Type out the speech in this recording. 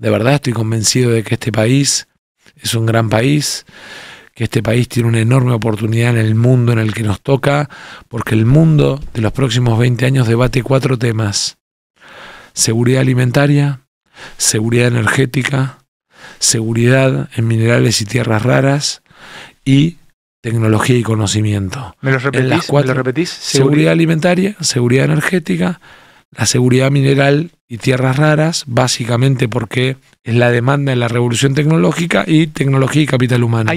De verdad estoy convencido de que este país es un gran país, que este país tiene una enorme oportunidad en el mundo en el que nos toca, porque el mundo de los próximos 20 años debate cuatro temas. Seguridad alimentaria, seguridad energética, seguridad en minerales y tierras raras y tecnología y conocimiento. ¿Me lo repetís? ¿Me repetís? seguridad alimentaria, seguridad energética, la seguridad mineral y tierras raras, básicamente porque es la demanda en la revolución tecnológica y tecnología y capital humano.